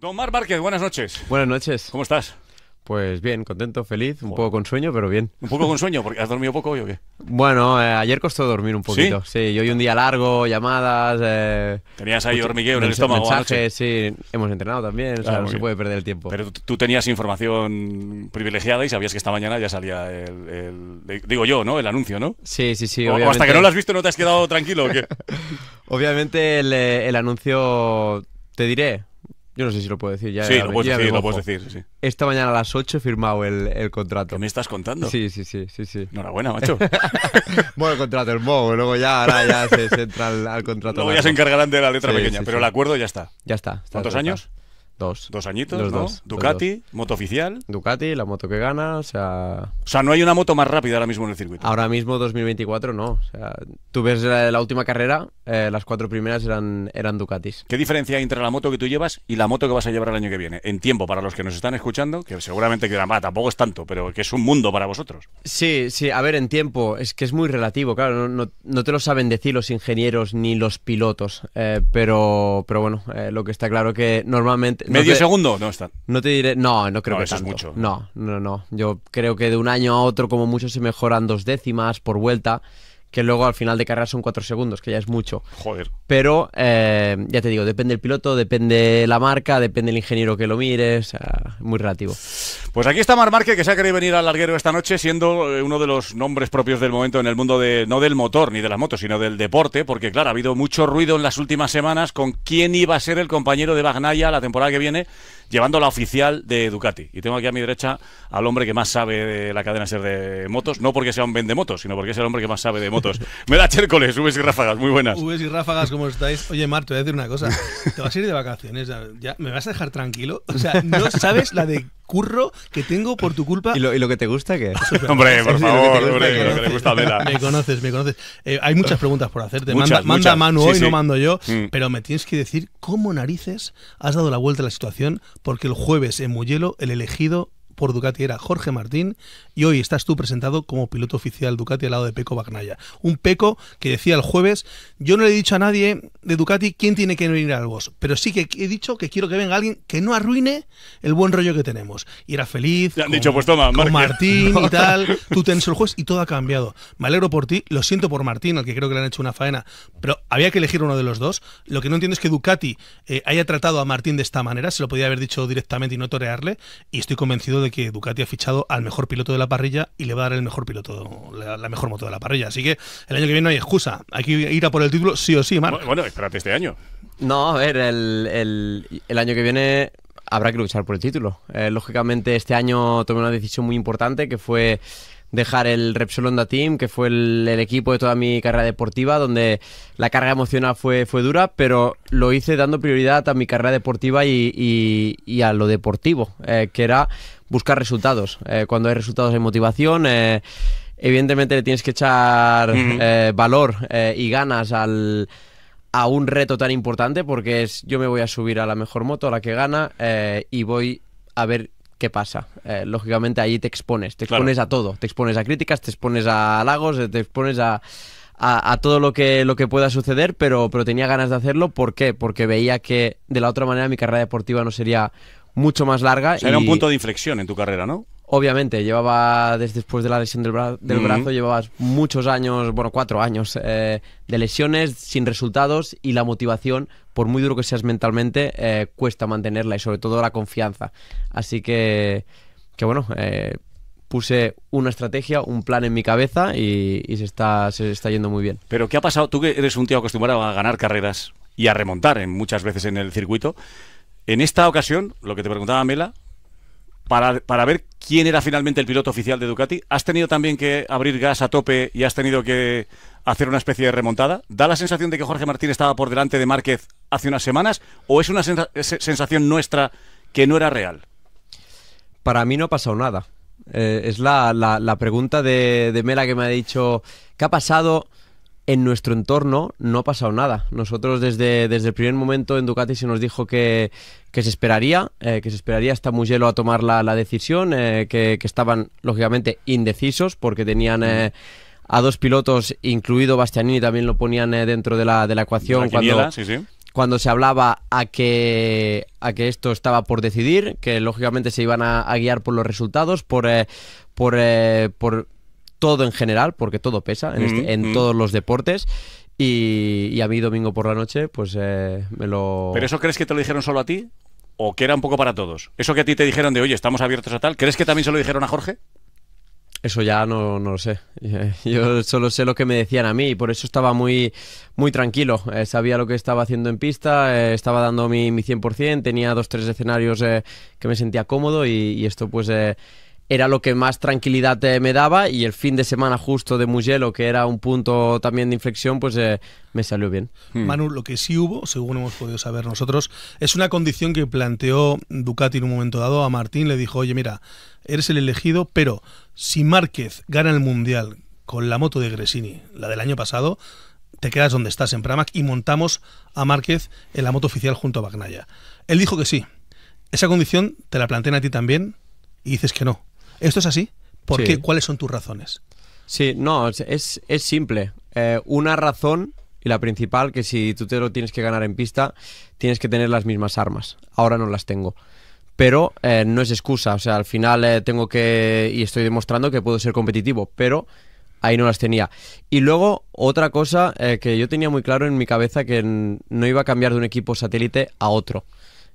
Don Mar Márquez, buenas noches. Buenas noches. ¿Cómo estás? Pues bien, contento, feliz, un poco con sueño, pero bien. ¿Un poco con sueño? ¿Porque has dormido poco hoy o qué? Bueno, eh, ayer costó dormir un poquito. Sí, sí hoy un día largo, llamadas. Eh, tenías ahí hormigueo en el estómago. Mensajes, sí, hemos entrenado también, no se puede perder el tiempo. Pero tú tenías información privilegiada y sabías que esta mañana ya salía el. digo yo, ¿no? El anuncio, ¿no? Sí, sí, sí. O, hasta que no lo has visto no te has quedado tranquilo. ¿o qué? obviamente eh, el anuncio, te diré, yo no sé si lo puedo decir ya. Sí, lo puedes decir, lo puedes decir. Sí. Esta mañana a las 8 he firmado el, contrato. me estás contando? Sí, sí, sí, sí. sí. Enhorabuena, macho. bueno, el contrato, el mo, luego ya, ahora ya se, entra al, contrato. Luego ya se encargarán de la letra pequeña, pero el acuerdo ya está. Ya está. está ¿Cuántos años? Dos. Dos añitos, ¿no? Ducati, moto oficial. Ducati, la moto que gana, o sea... O sea, no hay una moto más rápida ahora mismo en el circuito. Ahora mismo, 2024, no. O sea, tú ves la, última carrera, eh, las cuatro primeras eran, eran Ducatis. ¿Qué diferencia hay entre la moto que tú llevas y la moto que vas a llevar el año que viene? En tiempo, para los que nos están escuchando, que seguramente que ah, tampoco es tanto, pero que es un mundo para vosotros. Sí, sí, a ver, en tiempo, es que es muy relativo, claro, no, te lo saben decir los ingenieros ni los pilotos, eh, pero, pero bueno, eh, lo que está claro que normalmente ¿Medio segundo? No está No te diré. No, no creo que es mucho. No, no, no. Yo creo que de un año a otro, como mucho, se mejoran dos décimas por vuelta que luego al final de carrera son 4 segundos, que ya es mucho. Joder. Pero eh, ya te digo, depende el piloto, depende la marca, depende el ingeniero que lo mire, muy relativo. Pues aquí está Mar Marque, que se ha querido venir al larguero esta noche, siendo eh, uno de los nombres propios del momento en el mundo de, no del motor ni de las motos, sino del deporte, porque claro, ha habido mucho ruido en las últimas semanas con quién iba a ser el compañero de Bagnaia la temporada que viene, llevando la oficial de Ducati. Y tengo aquí a mi derecha al hombre que más sabe de la cadena ser de motos, no porque sea un vende motos sino porque es el hombre que más sabe de motos me da Chércoles, Uves y Ráfagas, muy buenas. Uves y Ráfagas, ¿cómo estáis? Oye, Mar, te voy a decir una cosa. Te vas a ir de vacaciones, ya, ¿me vas a dejar tranquilo? O sea, no sabes la de curro que tengo por tu culpa. ¿Y lo, que te gusta qué? hombre, por favor, lo que le gusta a Me conoces, me conoces. Eh, hay muchas preguntas por hacerte. manda, manda, Manu hoy, no mando yo, mm. pero me tienes que decir cómo narices has dado la vuelta a la situación porque el jueves en Muyelo el elegido por Ducati era Jorge Martín y hoy estás tú presentado como piloto oficial Ducati al lado de Peco Bagnaya. Un Peco que decía el jueves, yo no le he dicho a nadie de Ducati quién tiene que venir al boss, pero sí que he dicho que quiero que venga alguien que no arruine el buen rollo que tenemos. Y era feliz. Le han dicho, pues toma, Martín y tal, tú tenés el juez y todo ha cambiado. Me alegro por ti, lo siento por Martín, al que creo que le han hecho una faena, pero había que elegir uno de los dos. Lo que no entiendo es que Ducati eh, haya tratado a Martín de esta manera, se lo podía haber dicho directamente y no torearle, y estoy convencido de que Ducati ha fichado al mejor piloto de la parrilla y le va a dar el mejor piloto, la, mejor moto de la parrilla. Así que el año que viene no hay excusa. Hay que ir a por el título sí o sí, Bueno, espérate este año. No, a ver, el, año que viene habrá que luchar por el título. Eh, lógicamente, este año tomé una decisión muy importante que fue dejar el Repsol Honda Team, que fue el, equipo de toda mi carrera deportiva, donde la carga emocional fue, fue dura, pero lo hice dando prioridad a mi carrera deportiva y, a lo deportivo, eh, que era buscar resultados. Eh, cuando hay resultados hay motivación. Eh, evidentemente le tienes que echar eh, valor y ganas al, a un reto tan importante porque es yo me voy a subir a la mejor moto, a la que gana, y voy a ver qué pasa. lógicamente ahí te expones, te expones a todo, te expones a críticas, te expones a halagos, te expones a... A, todo lo que, lo que pueda suceder, pero, pero tenía ganas de hacerlo. ¿Por qué? Porque veía que de la otra manera mi carrera deportiva no sería mucho más larga. Era un punto de inflexión en tu carrera, ¿no? Obviamente, llevaba desde después de la lesión del, brazo, llevabas muchos años, bueno, cuatro años eh, de lesiones sin resultados y la motivación, por muy duro que seas mentalmente, eh, cuesta mantenerla y sobre todo la confianza. Así que, que bueno, eh, puse una estrategia, un plan en mi cabeza y, se, está, se está yendo muy bien. Pero ¿qué ha pasado? Tú que eres un tío acostumbrado a ganar carreras y a remontar en, muchas veces en el circuito, en esta ocasión, lo que te preguntaba Mela, para, ver quién era finalmente el piloto oficial de Ducati, ¿has tenido también que abrir gas a tope y has tenido que hacer una especie de remontada? ¿Da la sensación de que Jorge Martín estaba por delante de Márquez hace unas semanas o es una sensación nuestra que no era real? Para mí no ha pasado nada. Eh, es la, pregunta de, de Mela que me ha dicho, ¿qué ha pasado? en nuestro entorno no ha pasado nada. Nosotros desde, desde el primer momento en Ducati se nos dijo que, que se esperaría, eh, que se esperaría hasta Mugello a tomar la, la decisión, eh, que, que, estaban lógicamente indecisos porque tenían... Eh, a dos pilotos, incluido Bastianini, también lo ponían dentro de la, de la ecuación. cuando, sí, sí cuando se hablaba a que, a que esto estaba por decidir, que lógicamente se iban a, guiar por los resultados, por, por, por todo en general, porque todo pesa en, este, mm, mm. todos los deportes. Y, a mí domingo por la noche, pues eh, me lo... ¿Pero eso crees que te lo dijeron solo a ti? ¿O que era un poco para todos? ¿Eso que a ti te dijeron de, oye, estamos abiertos a tal? ¿Crees que también se lo dijeron a Jorge? Eso ya no, no, lo sé. Yo solo sé lo que me decían a mí y por eso estaba muy, muy tranquilo. Eh, sabía lo que estaba haciendo en pista, eh, estaba dando mi, mi 100%, tenía dos, tres escenarios que me sentía cómodo y, y esto pues era lo que más tranquilidad eh, me daba y el fin de semana justo de Mugello, que era un punto también de inflexión, pues eh, me salió bien. Hmm. Manu, lo que sí hubo, según hemos podido saber nosotros, es una condición que planteó Ducati en un momento dado a Martín, le dijo, oye, mira, eres el elegido, pero si Márquez gana el Mundial con la moto de Gresini, la del año pasado, te quedas donde estás en Pramac y montamos a Márquez en la moto oficial junto a Bagnaya. Él dijo que sí. Esa condición te la plantean a ti también y dices que no. ¿Esto es así? ¿Por qué? ¿Cuáles son tus razones? Sí, no, es, simple. Eh, una razón y la principal, que si tú te lo tienes que ganar en pista, tienes que tener las mismas armas. Ahora no las tengo. Pero eh, no es excusa. O sea, al final eh, tengo que. Y estoy demostrando que puedo ser competitivo. Pero ahí no las tenía. Y luego, otra cosa que yo tenía muy claro en mi cabeza que no iba a cambiar de un equipo satélite a otro.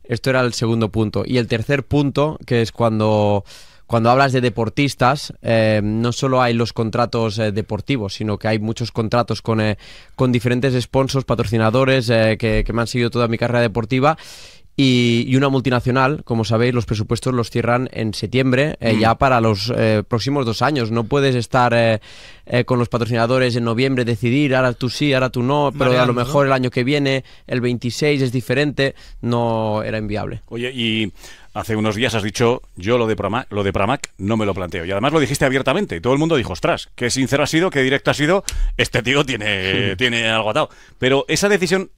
Esto era el segundo punto. Y el tercer punto, que es cuando cuando hablas de deportistas, eh, no solo hay los contratos eh, deportivos, sino que hay muchos contratos con, eh, con diferentes sponsors, patrocinadores que, que me han seguido toda mi carrera deportiva y, una multinacional, como sabéis, los presupuestos los cierran en septiembre, eh, mm. ya para los eh, próximos dos años. No puedes estar eh, con los patrocinadores en noviembre, decidir, ahora tú sí, ahora tú no, pero a lo mejor el año que viene, el 26 es diferente, no era inviable. Oye, y hace unos días has dicho, yo lo de, Pramac, lo de Pramac no me lo planteo. Y además lo dijiste abiertamente. Y todo el mundo dijo, ostras, qué sincero ha sido, qué directo ha sido, este tío tiene, tiene algo atado. Pero esa decisión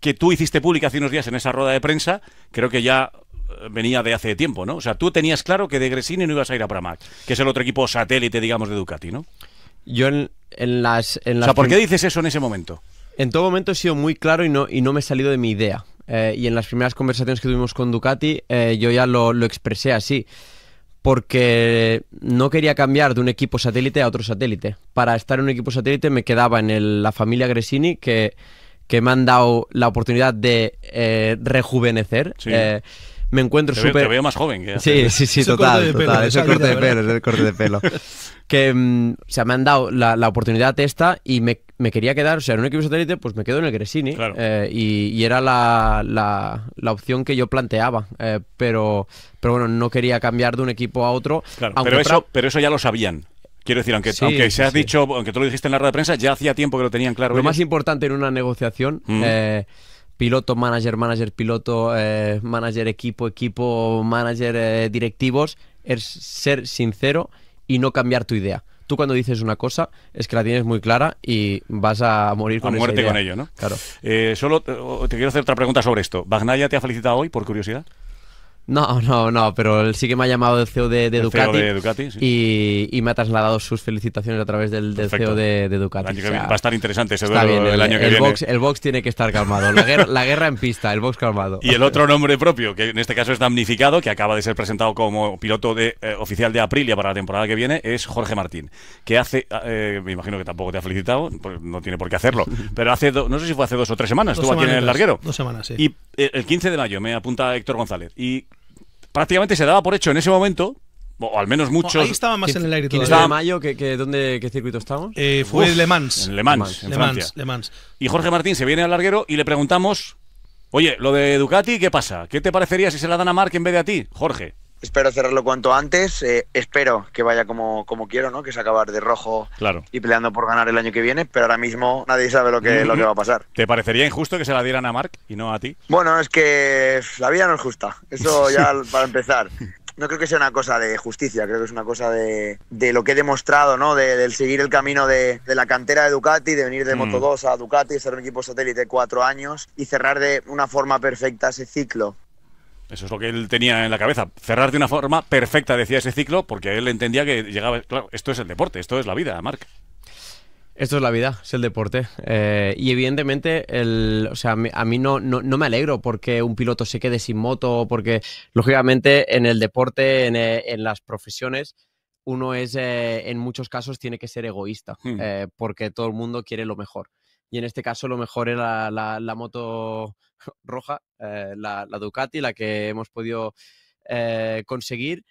que tú hiciste pública hace unos días en esa rueda de prensa, creo que ya eh, venía de hace tiempo, ¿no? O sea, tú tenías claro que de Gresini no ibas a ir a Pramac, que es el otro equipo satélite, digamos, de Ducati, ¿no? Yo en, las, O sea, ¿por qué dices eso en ese momento? En todo momento he sido muy claro y no, y no me he salido de mi idea. Eh, y en las primeras conversaciones que tuvimos con Ducati, eh, yo ya lo, expresé así porque no quería cambiar de un equipo satélite a otro satélite. Para estar en un equipo satélite me quedaba en la familia Gresini, que que me han dado la oportunidad de eh, rejuvenecer. Eh, me encuentro súper. Te, veo más joven que. Sí, sí, sí, total, total. Es el corte de pelo, el corte de pelo. que, mm, o sea, me han dado la, oportunidad esta y me, quería quedar, o sea, en un equipo satélite, pues me quedo en el Gresini. Eh, y, era la, opción que yo planteaba. pero, pero bueno, no quería cambiar de un equipo a otro. Claro, pero, pero eso ya lo sabían. Quiero decir, aunque, aunque se has dicho, aunque tú lo dijiste en la rueda de prensa, ya hacía tiempo que lo tenían claro. Lo más importante en una negociación, mm. eh, piloto, manager, manager, piloto, eh, manager, equipo, equipo, manager, eh, directivos, es ser sincero y no cambiar tu idea tú cuando dices una cosa es que la tienes muy clara y vas a morir con a muerte con ello, ¿no? Claro. solo te quiero hacer otra pregunta sobre esto. ¿Bagnaya te ha felicitado hoy por curiosidad? No, no, no, pero él sí que me ha llamado el CEO de, de e Ducati. y, me ha trasladado sus felicitaciones a través del, CEO e de, de Ducati. va a estar interesante ese el, año que viene. Box, el box tiene que estar calmado. La guerra, en pista, el box calmado. Y el otro nombre propio, que en este caso es damnificado, que acaba de ser presentado como piloto de, eh, oficial de Aprilia para la temporada que viene, es Jorge Martín. Que hace, eh, me imagino que tampoco te ha felicitado, pues no tiene por qué hacerlo, pero hace, no sé si fue hace dos o tres semanas, estuvo aquí en el larguero. Dos semanas, sí. Y eh, el 15 de mayo me apunta Héctor González. Y prácticamente se daba por hecho en ese momento o al menos muchos. Ahí estaba más en el aire todavía. ¿Estaba mayo? ¿Qué, qué, dónde, qué circuito estamos? Eh, fue Le Mans. En Le Mans, Le Le Y Jorge Martín se viene al larguero y le preguntamos, oye, lo de Ducati, ¿qué pasa? ¿Qué te parecería si se la dan a Mark en vez de a ti, Jorge? Espero cerrarlo cuanto antes. Eh, espero que vaya como, como quiero, ¿no? Que es acabar de rojo y peleando por ganar el año que viene, pero ahora mismo nadie sabe lo que, lo que va a pasar. ¿Te parecería injusto que se la dieran a Mark y no a ti? Bueno, es que la vida no es justa. Eso ya para empezar. No creo que sea una cosa de justicia, creo que es una cosa de, lo que he demostrado, ¿no? De, del seguir el camino de, la cantera de Ducati, de venir de mm. Moto2 a Ducati, ser un equipo satélite cuatro años y cerrar de una forma perfecta ese ciclo eso es lo que él tenía en la cabeza. Cerrar de una forma perfecta, decía ese ciclo, porque él entendía que llegaba. Claro, esto es el deporte, esto es la vida, Marc. Esto es la vida, es el deporte. Eh, y evidentemente, el, o sea, a mí no, no, me alegro porque un piloto se quede sin moto, porque lógicamente en el deporte, en, eh, las profesiones, uno es, eh, en muchos casos, tiene que ser egoísta, hmm. porque todo el mundo quiere lo mejor. Y en este caso, lo mejor era la moto roja, eh, la, Ducati, la que hemos podido eh, conseguir.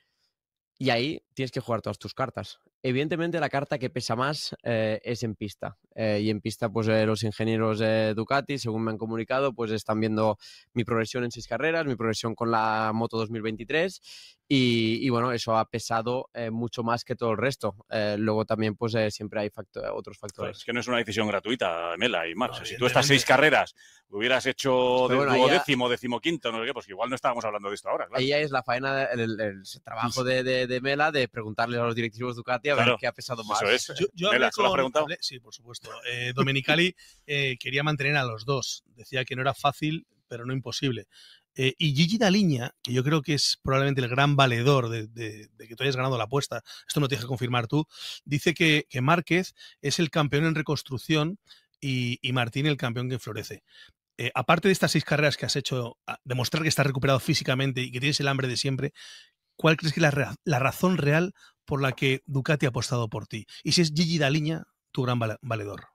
Y ahí tienes que jugar todas tus cartas. Evidentemente la carta que pesa más eh, es en pista. y en pista, pues los ingenieros Ducati, según me han comunicado, pues están viendo mi progresión en seis carreras, mi progresión con la moto 2023 y, bueno, eso ha pesado eh, mucho más que todo el resto. Eh, luego también, pues eh, siempre hay otros factores. es que no es una decisión gratuita, Mela y Marx. si tú estas seis carreras hubieras hecho de décimo quinto, no sé qué, pues igual no estábamos hablando de esto ahora. Ahí ya es la faena, el, trabajo de, de, Mela de preguntarle a los directivos Ducati a ver qué ha pesado más. Yo, con, lo preguntado? sí, por supuesto. Domenicali quería mantener a los dos. Decía que no era fácil pero no imposible. Eh, y Gigi Daliña, que yo creo que es probablemente el gran valedor de, que tú hayas ganado la apuesta, esto no te deja confirmar tú, dice que, Márquez es el campeón en reconstrucción y, Martín el campeón que florece. Eh, aparte de estas seis carreras que has hecho, demostrar que estás recuperado físicamente y que tienes el hambre de siempre, ¿cuál crees que es la, la, razón real por la que Ducati ha apostado por ti? Y si es Gigi Daliña, tu gran valedor.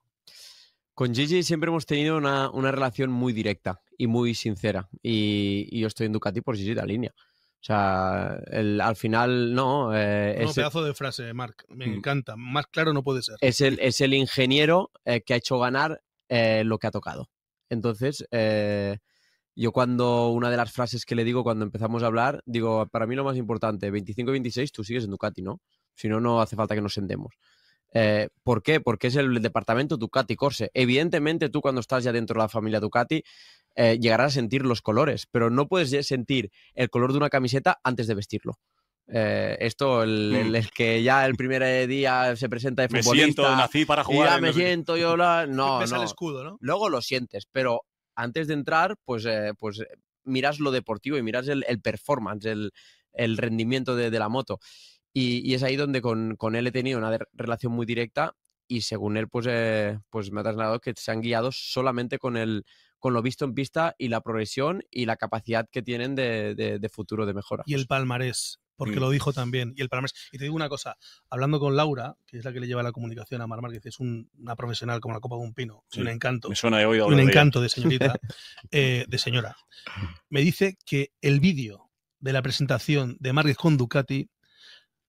Con Gigi siempre hemos tenido una, relación muy directa y muy sincera. Y, yo estoy en Ducati por Gigi la línea. O sea, al final, no. un eh, de frase, Mark Me mm. encanta. Más claro no puede ser. Es el, ingeniero eh, que ha hecho ganar eh, lo que ha tocado. Entonces, yo cuando una de las frases que le digo cuando empezamos a hablar, digo, para mí lo más importante, 25 26, tú sigues en Ducati, ¿no? Si no, no hace falta que nos sentemos. Eh, ¿Por qué? Porque es el departamento Ducati Corse. Evidentemente tú cuando estás ya dentro de la familia Ducati eh, llegarás a sentir los colores, pero no puedes sentir el color de una camiseta antes de vestirlo. Eh, esto, el, que ya el primer día se presenta de futbolista. Me siento, nací para jugar. ya me siento, yo la... No, no. El escudo, no. Luego lo sientes, pero antes de entrar, pues, pues miras lo deportivo y miras el, performance, el, rendimiento de, de la moto. Y, es ahí donde con, con, él he tenido una relación muy directa y según él, pues, eh, pues me ha trasladado que se han guiado solamente con, el, con lo visto en pista y la progresión y la capacidad que tienen de, de, futuro de mejora. Y el palmarés, porque mm. lo dijo también. Y el palmarés. Y te digo una cosa, hablando con Laura, que es la que le lleva la comunicación a Mar Márquez, es una profesional como la copa de un pino, es un encanto. Me suena de oído. Un encanto de señorita, eh, de señora. Me dice que el vídeo de la presentación de Márquez con Ducati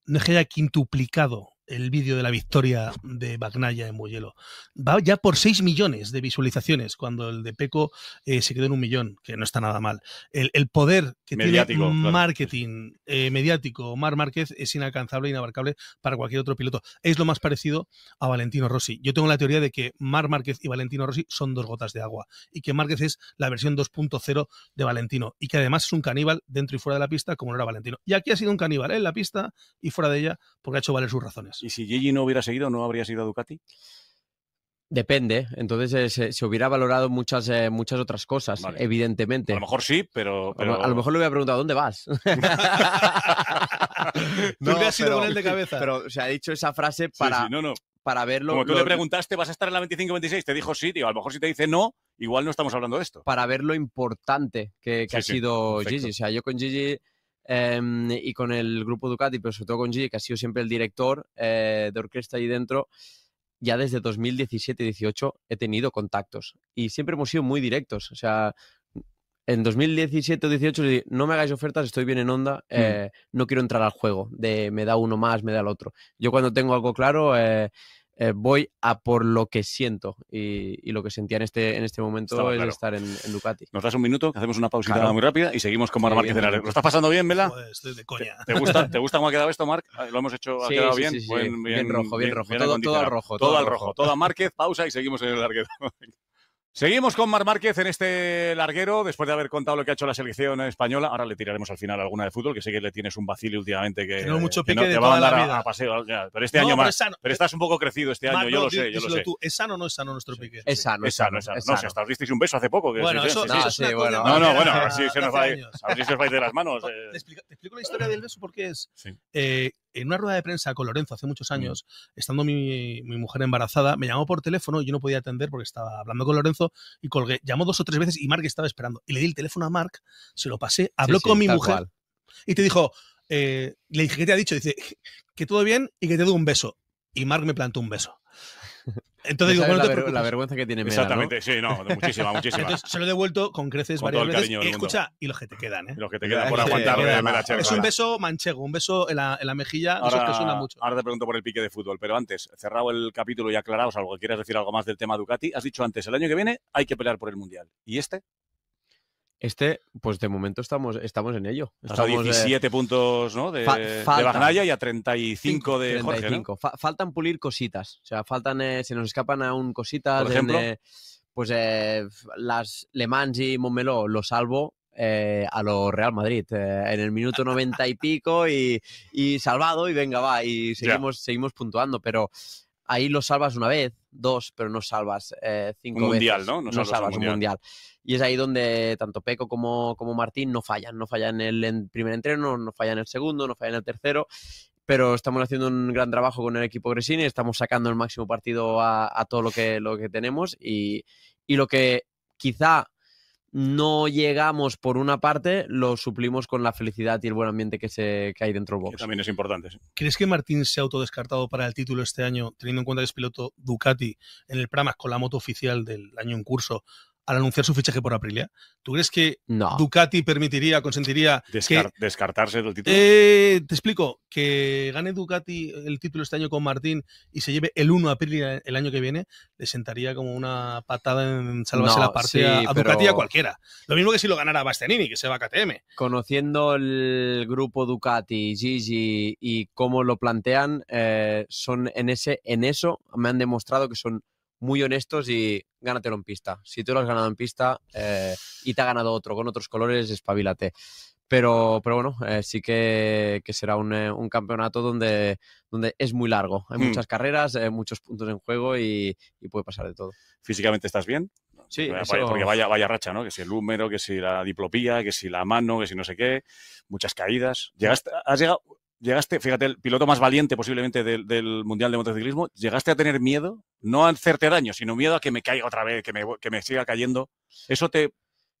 no es que haya quintuplicado el vídeo de la victoria de Bagnaya en Moyelo. Va ya por 6 millones de visualizaciones, cuando el de Peco eh, se quedó en un millón, que no está nada mal. El, el poder que mediático, marketing eh, mediático. Mar Márquez es inalcanzable, inabarcable para cualquier otro piloto. Es lo más parecido a Valentino Rossi. Yo tengo la teoría de que Mar Márquez y Valentino Rossi son dos gotas de agua y que Márquez es la versión 2.0 de Valentino y que además es un caníbal dentro y fuera de la pista como no era Valentino. Y aquí ha sido un caníbal ¿eh? en la pista y fuera de ella porque ha hecho valer sus razones. ¿Y si Gigi no hubiera seguido, no habría sido Ducati? Depende, entonces eh, se, hubiera valorado muchas, eh, muchas otras cosas, evidentemente. A lo mejor sí, pero... A, lo, mejor le hubiera preguntado, ¿dónde vas? no, has con de cabeza. Pero se ha dicho esa frase para, para verlo... Como tú le preguntaste, ¿vas a estar en la 25-26? Te dijo sí, A lo mejor si te dice no, igual no estamos hablando de esto. Para ver lo importante que, ha sido Gigi. O sea, yo con Gigi... Em, y con el grupo Ducati, pero sobre todo con Gigi, que ha sido siempre el director eh, de orquesta ahí dentro, ya desde 2017-18 he tenido contactos y siempre hemos sido muy directos. O sea, en 2017-18 no me hagáis ofertas, estoy bien en onda, mm. eh, no quiero entrar al juego de me da uno más, me da el otro. Yo cuando tengo algo claro... Eh, eh, voy a por lo que siento. Y, lo que sentía en este, en este momento es estar en, Ducati. Nos das un minuto, hacemos una pausita muy rápida y seguimos con Marc Márquez ¿Lo estás pasando bien, Vela? estoy de coña. ¿Te, gusta, ¿Te gusta cómo ha quedado esto, Marc? ¿Lo hemos hecho? ¿Ha quedado bien? bien? rojo, bien, rojo. todo, al rojo. Todo, al rojo. Todo a Márquez, pausa y seguimos en el arquero. Seguimos con Mar Márquez en este larguero, después de haber contado lo que ha hecho la selección española. Ahora le tiraremos al final alguna de fútbol, que sé que le tienes un vacile últimamente que, no, mucho te va a mandar a, paseo. pero este año más. pero estás un poco crecido este año, yo lo sé. Yo lo sé. ¿Es sano o no es sano nuestro pique? Es sano. Es sano, es sano. No, sé, hasta os disteis un beso hace poco. Que bueno, eso, sí, bueno. No, no, bueno, si se nos va a ir de las manos. Te eh. explico la historia del beso porque es eh, en una rueda de prensa con Lorenzo hace muchos mm. años, estando mi, mujer embarazada, me llamó por teléfono y yo no podía atender porque estaba hablando con Lorenzo y colgué. Llamó dos o tres veces y Mark estaba esperando. Y le di el teléfono a Mark, se lo pasé, habló con mi mujer y te dijo, eh, le dije, ¿qué te ha dicho? Dice, que todo bien y que te doy un beso. Y Mark me plantó un beso. Entonces, digo, la, vergüenza que tiene Exactamente, sí, no, muchísima, muchísima. Entonces, se lo he devuelto con creces varias veces. Y escucha, y los que te quedan, ¿eh? Los que te quedan por aguantar. es un beso manchego, un beso en la, en la mejilla, ahora, suena mucho. Ahora te pregunto por el pique de fútbol, pero antes, cerrado el capítulo y aclarado, algo. que quieras decir algo más del tema Ducati, has dicho antes, el año que viene hay que pelear por el Mundial. ¿Y este? Este, pues de momento estamos, estamos en ello. Estamos a 17 puntos ¿no? de, de Bagnaya y a 35 de Jorge. ¿no? faltan pulir cositas. O sea, faltan, eh, se nos escapan aún cositas. Por ejemplo. Eh, pues eh, las Le Mans y Montmeló lo salvo a lo Real Madrid en el minuto noventa y pico y, salvado y venga va y seguimos seguimos puntuando pero ahí lo salvas una vez, dos, pero no salvas eh, cinco un mundial, ¿no? No, salvas un mundial. Y es ahí donde tanto Peco como, Martín no fallan. No fallan en el primer entreno, no fallan en el segundo, no fallan en el tercero. Pero estamos haciendo un gran trabajo con el equipo Gresini, estamos sacando el máximo partido a, todo lo que, tenemos y lo que quizá no llegamos por una parte, lo suplimos con la felicidad y el buen ambiente que, se, que hay dentro del box. Que también es importante. ¿Crees que Martín se ha autodescartado para el título este año, teniendo en cuenta que es piloto Ducati en el Pramac con la moto oficial del año en curso, al anunciar su fichaje por Aprilia. ¿Tú crees que Ducati permitiría, consentiría descartarse del título? Eh, te explico, que gane Ducati el título este año con Martín y se lleve el 1 a Aprilia el año que viene, le sentaría como una patada en salvarse la parte a, Ducati a cualquiera. Lo mismo que si lo ganara Bastianini, que se va a KTM. Conociendo el grupo Ducati, Gigi y cómo lo plantean, eh, son en ese en eso me han demostrado que son muy honestos y gánatelo en pista. Si tú lo has ganado en pista eh, y te ha ganado otro con otros colores, espabilate. Pero, pero bueno, eh, sí que, será eh, un, campeonato donde, donde es muy largo. Hay hmm. muchas carreras, muchos puntos en juego y, puede pasar de todo. ¿Físicamente estás bien? Sí, porque, vaya, racha, ¿no? Que si el húmero, que si la diplopía, que si la mano, que si no sé qué, muchas caídas. Hmm. Llegaste, has llegado, llegaste, fíjate, el piloto más valiente posiblemente del, Mundial de Motociclismo, llegaste a tener miedo, no a hacerte daño, sino miedo a que me caiga otra vez, que me, siga cayendo. ¿Eso te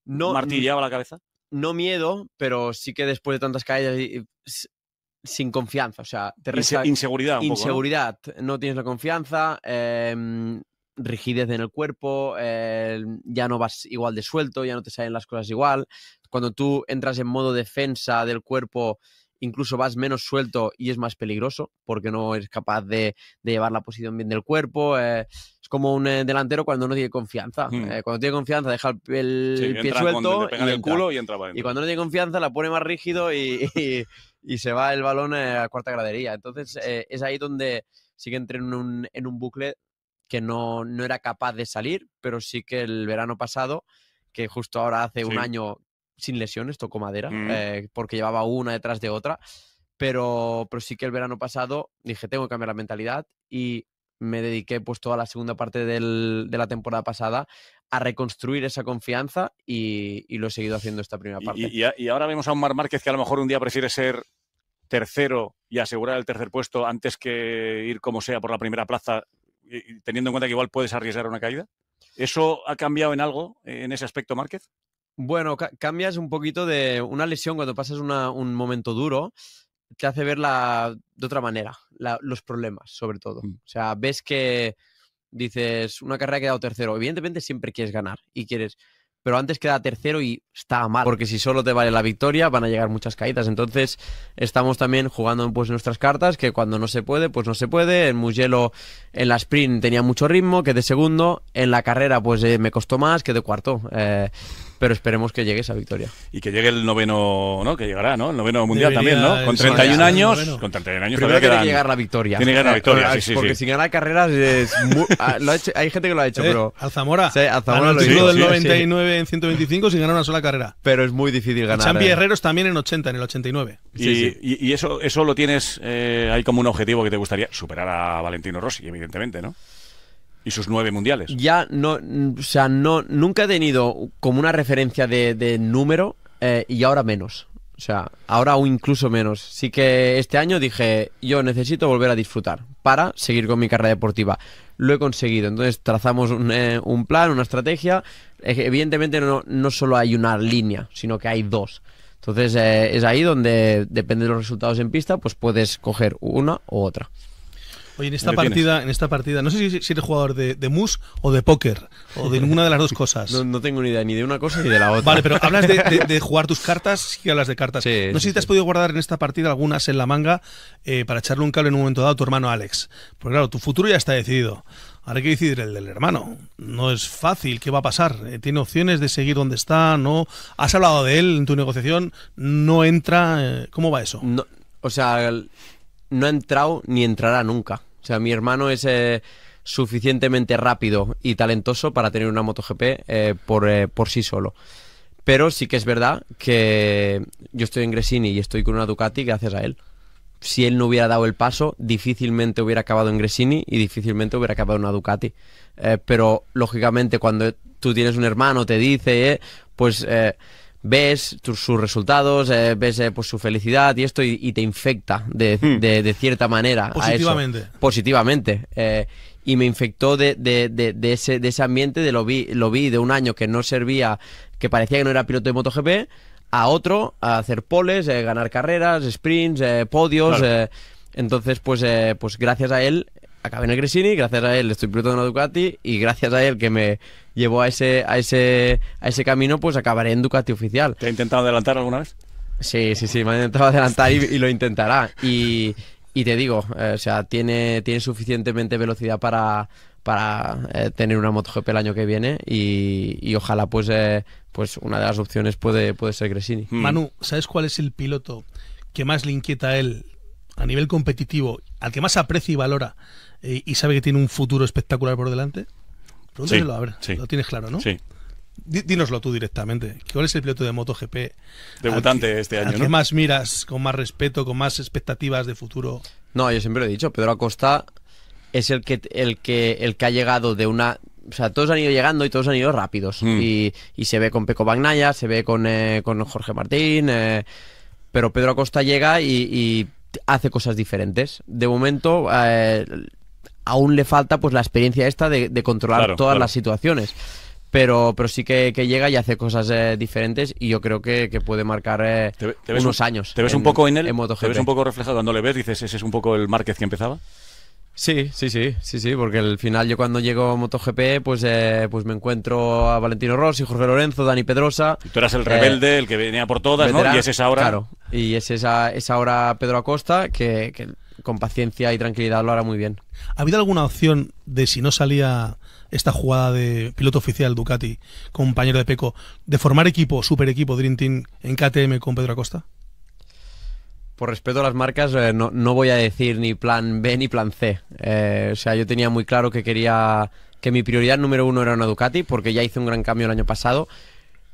no, mm, martillaba la cabeza? No miedo, pero sí que después de tantas caídas sin confianza, o sea, te inseguridad. Un inseguridad, ¿no? tienes la confianza, em, rigidez en el cuerpo, em, ya no vas igual de suelto, ya no te salen las cosas igual. Cuando tú entras en modo defensa del cuerpo, incluso vas menos suelto y es más peligroso porque no es capaz de, llevar la posición bien del cuerpo. Eh, es como un eh, delantero cuando no tiene confianza. Mm. Eh, cuando tiene confianza deja el, pie suelto y, culo y, entra y cuando no tiene confianza la pone más rígido y, se va el balón a cuarta gradería. Entonces es ahí donde sí que entré en un, bucle que no, era capaz de salir, pero sí que el verano pasado que justo ahora hace un año sin lesiones, tocó madera, mm. eh, porque llevaba una detrás de otra. Pero, pero sí que el verano pasado dije, tengo que cambiar la mentalidad y me dediqué pues toda la segunda parte de la temporada pasada a reconstruir esa confianza y, lo he seguido haciendo esta primera parte. Y, y, ahora vemos a Omar Márquez que a lo mejor un día prefiere ser tercero y asegurar el tercer puesto antes que ir como sea por la primera plaza, teniendo en cuenta que igual puedes arriesgar una caída. ¿Eso ha cambiado en algo en ese aspecto, Márquez? Bueno, cambias un poquito de una lesión cuando pasas un momento duro, te hace ver de otra manera los problemas, sobre todo. Mm. O sea, ves que dices, una carrera ha quedado tercero. Evidentemente siempre quieres ganar y quieres, pero antes queda tercero y está mal, porque si solo te vale la victoria van a llegar muchas caídas. Entonces estamos también jugando pues nuestras cartas, que cuando no se puede, pues no se puede. En Mugello, en la sprint tenía mucho ritmo, que de segundo, en la carrera pues eh, me costó más que de cuarto. Eh, pero esperemos que llegue esa victoria. Y que llegue el noveno, ¿no? Que llegará, ¿no? El noveno mundial también, ¿no? Con 31 años, con 31 años Primero tiene que llegar la victoria. Tiene que llegar la victoria, sí, sí, Porque si gana carreras es ah, hay gente que lo ha hecho, eh, pero Alzamora. Sí, Alzamora lo hizo del 99 en 125 sin ganar una sola carrera. Pero es muy difícil ganar. Champi eh. Herreros también en 80, en el 89. Y, y, y eso eso lo tienes Hay eh, como un objetivo que te gustaría superar a Valentino Rossi, evidentemente, ¿no? Y sus nueve mundiales. Ya no, o sea, no, nunca he tenido como una referencia de, número eh, y ahora menos. O sea, ahora o incluso menos. Sí que este año dije, yo necesito volver a disfrutar para seguir con mi carrera deportiva. Lo he conseguido. Entonces trazamos un, eh, plan, una estrategia. Eh, evidentemente no, no, solo hay una línea, sino que hay dos. Entonces es ahí donde, depende de los resultados en pista, pues puedes coger una u otra. Oye, en esta partida, en esta partida, no sé si, eres jugador de, mus o de póker, o de ninguna de las dos cosas. No, tengo ni idea ni de una cosa ni de la otra. Vale, pero hablas de, jugar tus cartas y hablas de cartas. no sé si te has podido guardar en esta partida algunas en la manga eh, para echarle un cable en un momento dado a tu hermano Alex. Porque claro, tu futuro ya está decidido. Ahora hay que decidir el del hermano. No es fácil, ¿qué va a pasar? Eh, ¿Tiene opciones de seguir donde está? ¿No? ¿Has hablado de él en tu negociación? ¿No entra? Eh, ¿Cómo va eso? o sea, no ha entrado ni entrará nunca. O sea, mi hermano es eh, suficientemente rápido y talentoso para tener una MotoGP eh, por, eh, por sí solo. Pero sí que es verdad que yo estoy en Gresini y estoy con una Ducati gracias a él. Si él no hubiera dado el paso, difícilmente hubiera acabado en Gresini y difícilmente hubiera acabado en una Ducati. pero lógicamente cuando tú tienes un hermano, te dice, pues ves sus resultados, eh, ves eh, pues, su felicidad y esto, y, te infecta hmm. de, de, cierta manera. Positivamente. Positivamente. Eh, y me infectó de, de, ese, de ese ambiente, de lo vi, lo vi de un año que no servía, que parecía que no era piloto de MotoGP, a otro, a hacer poles, ganar carreras, sprints, podios. entonces, pues, pues gracias a él acabé en el Gresini, gracias a él estoy pilotando una Ducati y gracias a él que me llevó a ese, a ese, a ese camino, pues acabaré en Ducati oficial. ¿Te ha intentado adelantar alguna vez? Sí, sí, sí, me ha intentado adelantar y, lo intentará. Y, te digo, eh, o sea, tiene, tiene suficientemente velocidad para, para eh, tener una MotoGP el año que viene y, ojalá pues, eh, pues una de las opciones puede, puede ser Gresini. Mm. Manu, ¿sabes cuál es el piloto que más le inquieta a él a nivel competitivo, al que más aprecia y valora eh, y sabe que tiene un futuro espectacular por delante? Pregúntaselo, a ver, lo tienes claro, ¿no? Sí. Dínoslo tú directamente. ¿Cuál es el piloto de MotoGP? Debutante este año. ¿no? más miras, con más respeto, con más expectativas de futuro? No, yo siempre lo he dicho, Pedro Acosta es el que, el que, el que ha llegado de una o sea, todos han ido llegando y todos han ido rápidos. Mm. Y, se ve con Peco Bagnaya, se ve con, eh, Jorge Martín, eh, pero Pedro Acosta llega y, hace cosas diferentes. De momento, aún le falta pues la experiencia esta de, controlar todas las situaciones. Pero, pero sí que, llega y hace cosas eh, diferentes y yo creo que, puede marcar eh, unos años. ¿Te ves un poco en él? ¿Te ves un poco reflejado cuando le ves? Dices, ese es un poco el Márquez que empezaba. Sí, sí, sí, sí, sí, porque al final yo cuando llego a MotoGP, pues, eh, pues me encuentro a Valentino Rossi, Jorge Lorenzo, Dani Pedrosa. tú eras el rebelde, el que venía por todas, ¿no? Y es ahora. Claro, y es, ahora Pedro Acosta, que con paciencia y tranquilidad lo hará muy bien. ¿Ha habido alguna opción de si no salía esta jugada de piloto oficial Ducati, compañero de Peco, de formar equipo, super equipo Dream Team en KTM con Pedro Acosta? Por respeto a las marcas, eh, no, voy a decir ni plan B ni plan C. Eh, o sea, yo tenía muy claro que quería que mi prioridad número uno era una Ducati, porque ya hice un gran cambio el año pasado.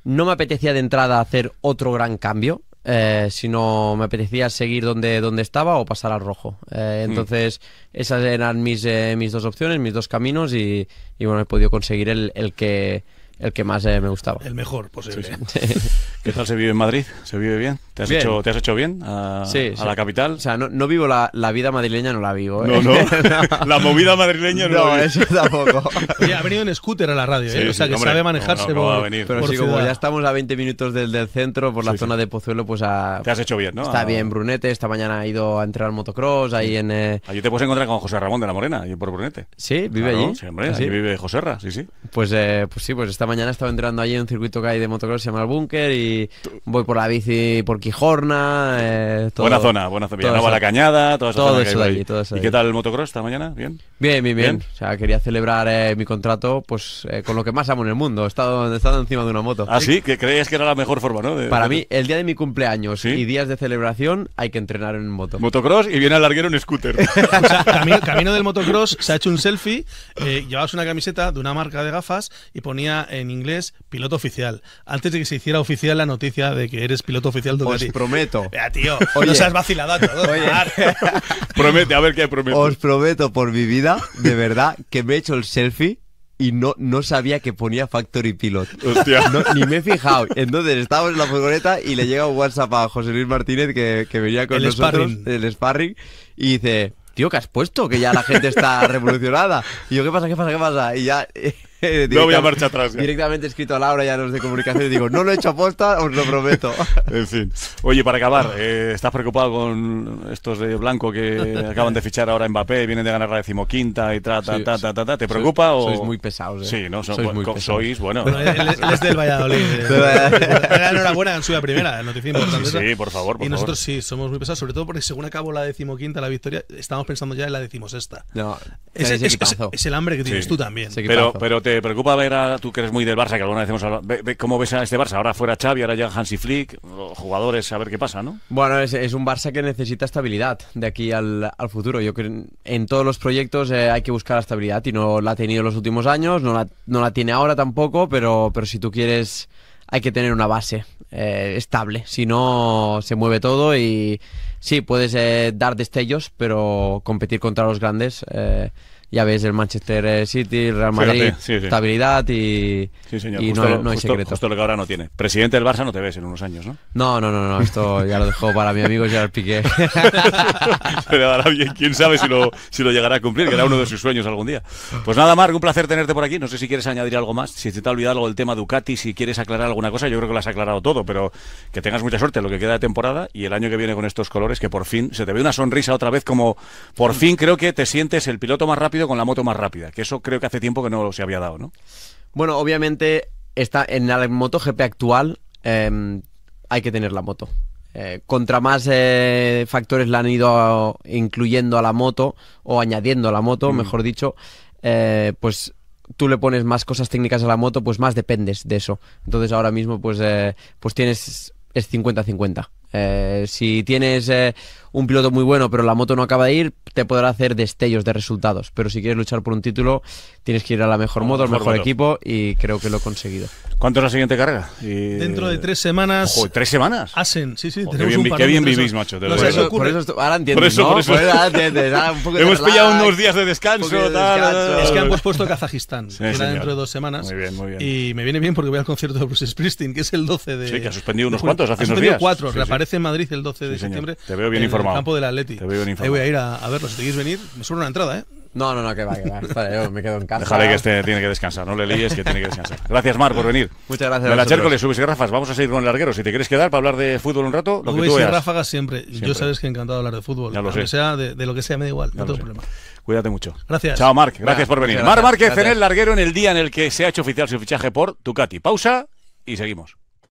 No me apetecía de entrada hacer otro gran cambio. Eh, si no me apetecía seguir donde, donde estaba o pasar al rojo. Eh, mm. entonces, esas eran mis, eh, mis dos opciones, mis dos caminos y, bueno, he podido conseguir el que el que más eh, me gustaba. El mejor posible. ¿Qué tal se vive en Madrid? ¿Se vive bien? ¿Te has, Hecho, bien a, a la capital? O sea, no, vivo la, vida madrileña, no la vivo. ¿eh? No, no. la movida madrileña no, la vivo. eso tampoco. Oye, ha venido en scooter a la radio, ¿eh? o sea, que sabe manejarse. Pero como ya estamos a 20 minutos del, del centro, por la zona de Pozuelo, pues Te has hecho bien, ¿no? Está bien Brunete, esta mañana ha ido a entrar al motocross, ahí en... Eh, allí te puedes encontrar con José Ramón de la Morena, yo por Brunete. Sí, vive allí. Sí, ah, allí vive sí, sí. Pues, pues sí, pues está esta mañana estaba entrando allí en un circuito que hay de motocross, se llama el Búnker, y voy por la bici por Quijorna. Eh, zona, buena zona, buena zona. a la Cañada, todo eso ¿Y qué tal el motocross esta mañana? ¿Bien? Bien, bien, O sea, quería celebrar eh, mi contrato pues eh, con lo que más amo en el mundo. He estado, estado encima de una moto. Ah, sí, que crees que era la mejor forma, ¿no? Para mí, el día de mi cumpleaños y días de celebración hay que entrenar en moto. Motocross y viene al larguero un scooter. o camino, camino, del motocross se ha hecho un selfie, eh, llevabas una camiseta de una marca de gafas y ponía en inglés piloto oficial. Antes de que se hiciera oficial la noticia de que eres piloto oficial de Os prometo. Vea, tío, Oye. vacilado a todos. Promete, a ver qué prometo. Os prometo por mi vida, de verdad, que me he hecho el selfie y no, no sabía que ponía Factory Pilot. Hostia. ni me he fijado. Entonces estábamos en la furgoneta y le llega un WhatsApp a José Luis Martínez que, que venía con nosotros, sparring. el sparring, y dice, tío, ¿qué has puesto? Que ya la gente está revolucionada. Y yo, ¿qué pasa? ¿Qué pasa? ¿Qué pasa? Y ya... Eh, no voy a marcha atrás. Directamente escrito a Laura y a los de comunicación y digo, no lo he hecho aposta, os lo prometo. en fin. Oye, para acabar, eh, ¿estás preocupado con estos de Blanco que acaban de fichar ahora Mbappé, vienen de ganar la decimoquinta y trata ta, ta, ta, ta, ¿Te preocupa sois, o...? Sois muy pesados, ¿eh? Sí, ¿no? sois, muy sois, bueno... es del Valladolid. Eh. Enhorabuena, en su primera, noticia Sí, sí, por favor, Y nosotros sí, somos muy pesados, sobre todo porque según acabo la decimoquinta, la victoria, estamos pensando ya en la decimosexta. No, es, el hambre que tienes tú también. pero te te preocupa ver a tú que eres muy del Barça, que alguna vez hemos hablado, ¿cómo ves a este Barça? Ahora fuera Xavi, ahora ya Hansi Flick, los jugadores, a ver qué pasa, ¿no? Bueno, es, un Barça que necesita estabilidad de aquí al, al futuro. Yo creo en todos los proyectos eh, hay que buscar la estabilidad y no la ha tenido los últimos años, no la, no la tiene ahora tampoco, pero, pero si tú quieres hay que tener una base eh, estable, si no se mueve todo y sí, puedes eh, dar destellos, pero competir contra los grandes... Eh, ya ves el Manchester eh, City, el Real Madrid, estabilidad y, no, hay secreto. Justo, lo que ahora no tiene. Presidente del Barça no te ves en unos años, ¿no? No, no, no, esto ya lo dejó para mi amigo Gerard Piqué. Pero ahora bien, quién sabe si lo, si lo llegará a cumplir, que era uno de sus sueños algún día. Pues nada, Marc, un placer tenerte por aquí. No sé si quieres añadir algo más, si te ha olvidado algo del tema Ducati, si quieres aclarar alguna cosa, yo creo que lo has aclarado todo, pero que tengas mucha suerte en lo que queda de temporada y el año que viene con estos colores, que por fin se te ve una sonrisa otra vez como por fin creo que te sientes el piloto más rápido con la moto más rápida, que eso creo que hace tiempo que no se había dado, ¿no? Bueno, obviamente está en la moto GP actual em, hay que tener la moto. Eh, contra más eh, factores la han ido incluyendo a la moto o añadiendo a la moto, mm. mejor dicho, eh, pues tú le pones más cosas técnicas a la moto, pues más dependes de eso. Entonces ahora mismo pues, pues tienes es 50-50. si tienes un piloto muy bueno, pero la moto no acaba de ir, te podrá hacer destellos de resultados. Pero si quieres luchar por un título, tienes que ir a la mejor moto, al mejor, equipo y creo que lo he conseguido. ¿Cuánto es la siguiente carga? Dentro de tres semanas. ¿Tres semanas? Hacen, sí, sí. Qué bien, qué bien vivís, macho. Te lo por, eso, por, eso, ahora entiendo. Por eso, por eso. Pues, ah, Hemos pillado unos días de descanso. es que han puesto Kazajistán, dentro de dos semanas. Muy bien, muy bien. Y me viene bien porque voy al concierto de Bruce Springsteen, que es el 12 de. Sí, que ha suspendido unos cuantos hace unos días. cuatro, reaparece en Madrid el 12 de septiembre. Te veo bien el campo del Atleti. Te Ahí voy a ir a, verlo. Si te quieres venir, me sobra una entrada, ¿eh? No, no, no, que va, que va. yo me quedo en casa. Déjale que este tiene que descansar, no le líes que tiene que descansar. Gracias, Mar, por venir. Muchas gracias. De la Chércoles, subes y Vamos a seguir con el larguero. Si te quieres quedar para hablar de fútbol un rato, lo que tú veas. Ráfagas siempre. Yo sabes que encantado hablar de fútbol. Ya lo sé. Sea de, lo que sea, me da igual. no tengo problema. Cuídate mucho. Gracias. Chao, Marc. Gracias por venir. Gracias. Mar Márquez en el larguero en el día en el que se ha hecho oficial su fichaje por Tucati Pausa y seguimos.